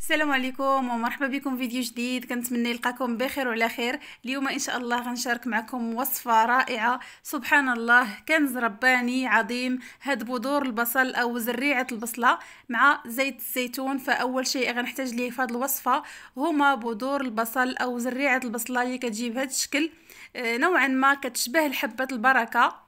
السلام عليكم ومرحبا بكم فيديو جديد كنتمنى يلقاكم بخير وعلى خير اليوم ان شاء الله غنشارك معكم وصفه رائعه سبحان الله كنز رباني عظيم هاد بذور البصل او زريعه البصله مع زيت الزيتون فاول شيء غنحتاج ليه في هاد الوصفه هما بذور البصل او زريعه البصله اللي كتجي بهذا الشكل آه، نوعا ما كتشبه الحبه البركه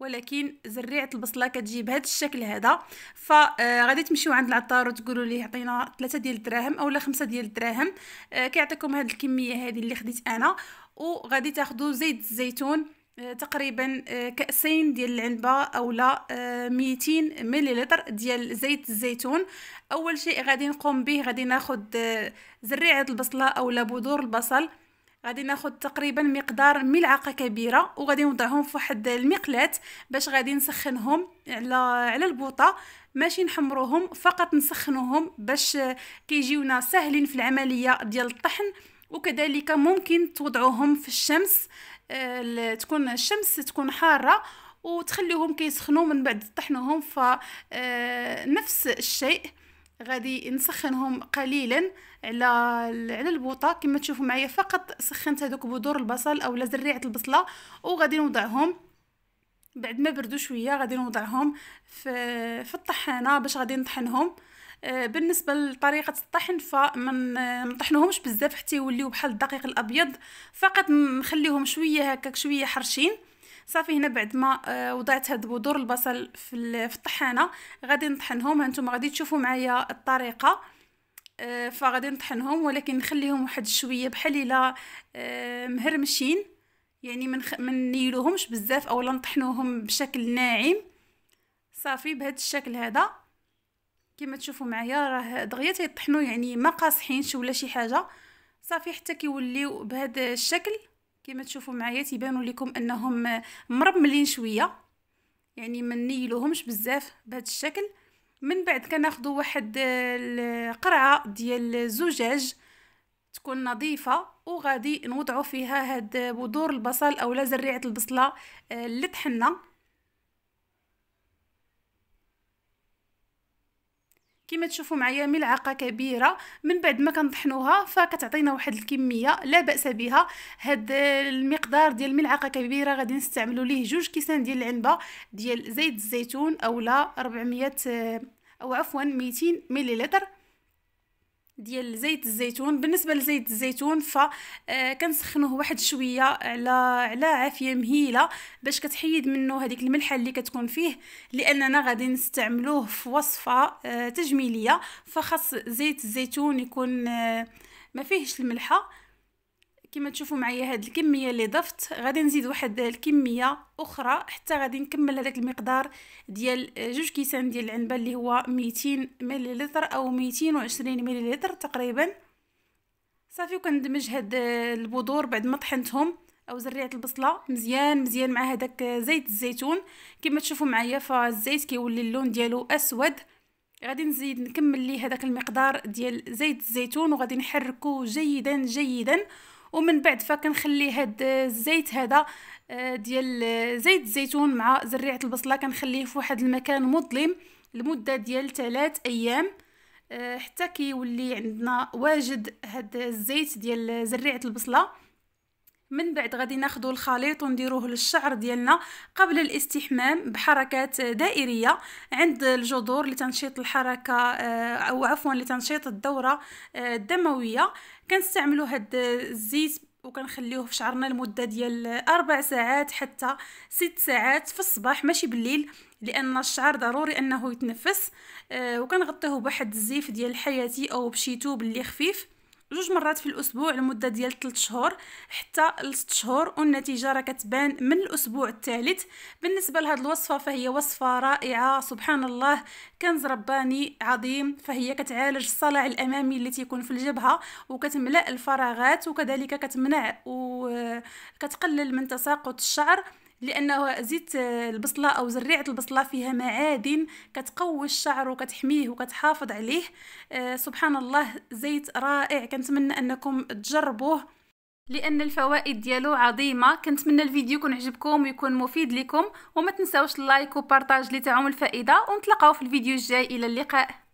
ولكن زريعه البصله كتجي بهذا الشكل هذا فغادي آه، تمشيو عند العطار وتقولوا ليه عطينا 3 ديال الدراهم اولا 5 ديال الدراهم آه، كيعطيكم هذه الكميه هذه اللي خديت انا وغادي تاخذوا زيت الزيتون آه، تقريبا كاسين ديال العنبه اولا 200 مليلتر ديال زيت الزيتون اول شيء غادي نقوم به غادي ناخذ زريعه البصله اولا بذور البصل غادي ناخد تقريبا مقدار ملعقه كبيره وغادي نوضعهم في واحد المقلاه باش غادي نسخنهم على على البوطه ماشي نحمروهم فقط نسخنوهم باش كيجيونا ساهلين في العمليه ديال الطحن وكذلك ممكن توضعوهم في الشمس آه، تكون الشمس تكون حاره وتخليهم كيسخنوا من بعد طحنهم فنفس آه، الشيء غادي نسخنهم قليلا على على البوطه كما تشوفوا معايا فقط سخنت هذوك بذور البصل اولا زريعه البصله وغادي نوضعهم بعد ما بردوا شويه غادي نوضعهم في في الطحانه باش غادي نطحنهم آه، بالنسبه لطريقه الطحن فما نطحنوهمش بزاف حتى يوليو بحال الدقيق الابيض فقط نخليهم شويه هكاك شويه حرشين صافي هنا بعد ما آه، وضعت هاد بذور البصل في الطحانه غادي نطحنهم هانتوما غادي تشوفوا معايا الطريقه آه، فغادي نطحنهم ولكن نخليهم واحد شويه بحال الا آه، مهرمشين يعني من من نيلوهمش بزاف اولا نطحنوهم بشكل ناعم صافي بهذا الشكل هذا كما تشوفوا معايا راه دغيا تيطحنوا يعني ما قاصحينش ولا شي حاجه صافي حتى كيوليو بهذا الشكل كما تشوفوا معايا تيبانوا لكم انهم مرملين شويه يعني ما نيلوهمش بزاف بهذا الشكل من بعد كناخذوا واحد آه، القرعه ديال الزجاج تكون نظيفه وغادي نوضعوا فيها هاد آه، بذور البصل اولا زريعه البصله اللي آه، طحنا كما تشوفوا معايا ملعقه كبيره من بعد ما كنطحنوها فكتعطينا واحد الكميه لا باس بها هاد المقدار ديال ملعقه كبيره غادي نستعملوا ليه جوج كيسان ديال العنبه ديال زيت الزيتون اولا 400 او عفوا 200 مليلتر ديال زيت الزيتون بالنسبه لزيت الزيتون ف آه، كنسخنوه واحد شويه على على عافيه مهيله باش كتحيد منه هذيك الملحه اللي كتكون فيه لاننا غادي نستعملوه في وصفه آه، تجميليه فخاص زيت الزيتون يكون آه، ما فيهش الملحه كما تشوفوا معايا هاد الكميه اللي ضفت غادي نزيد واحد الكميه اخرى حتى غادي نكمل هذاك المقدار ديال جوج كيسان ديال العنبه اللي هو 200 مليلتر او 220 مليلتر تقريبا صافي وكندمج هاد البذور بعد ما طحنتهم او زريعه البصله مزيان مزيان مع هذاك زيت الزيتون كما تشوفوا معايا فالزيت كيولي اللون ديالو اسود غادي نزيد نكمل ليه هذاك المقدار ديال زيت الزيتون وغادي نحركو جيدا جيدا ومن بعد فكنخلي هاد الزيت هذا آه، ديال زيت الزيتون مع زريعه البصله كنخليه في واحد المكان مظلم لمده ديال ثلاث ايام آه، حتى كيولي عندنا واجد هاد الزيت ديال زريعه البصله من بعد غادي ناخدو الخليط ونديروه للشعر ديالنا قبل الاستحمام بحركات دائريه عند الجذور لتنشيط الحركه آه، او عفوا لتنشيط الدوره الدمويه كنستعملوا هاد الزيت وكنخليوه في شعرنا لمده ديال اربع ساعات حتى ست ساعات في الصباح ماشي بالليل لان الشعر ضروري انه يتنفس آه وكنغطيه بواحد الزيف ديال الحياتي او بشي توب اللي خفيف جوج مرات في الاسبوع لمده ديال 3 شهور حتى ل 6 شهور والنتيجه راه كتبان من الاسبوع الثالث بالنسبه لهذه الوصفه فهي وصفه رائعه سبحان الله كنز رباني عظيم فهي كتعالج الصلع الامامي اللي تيكون في الجبهه وكتملا الفراغات وكذلك كتمنع وكتقلل من تساقط الشعر لانه زيت البصله او زريعه البصله فيها معادن كتقوي الشعر وكتحميه وكتحافظ عليه آه، سبحان الله زيت رائع كنتمنى انكم تجربوه لان الفوائد ديالو عظيمه كنتمنى الفيديو يكون عجبكم ويكون مفيد لكم وما تنساوش اللايك وبارطاج لتعم الفائده ونتلاقاو في الفيديو الجاي الى اللقاء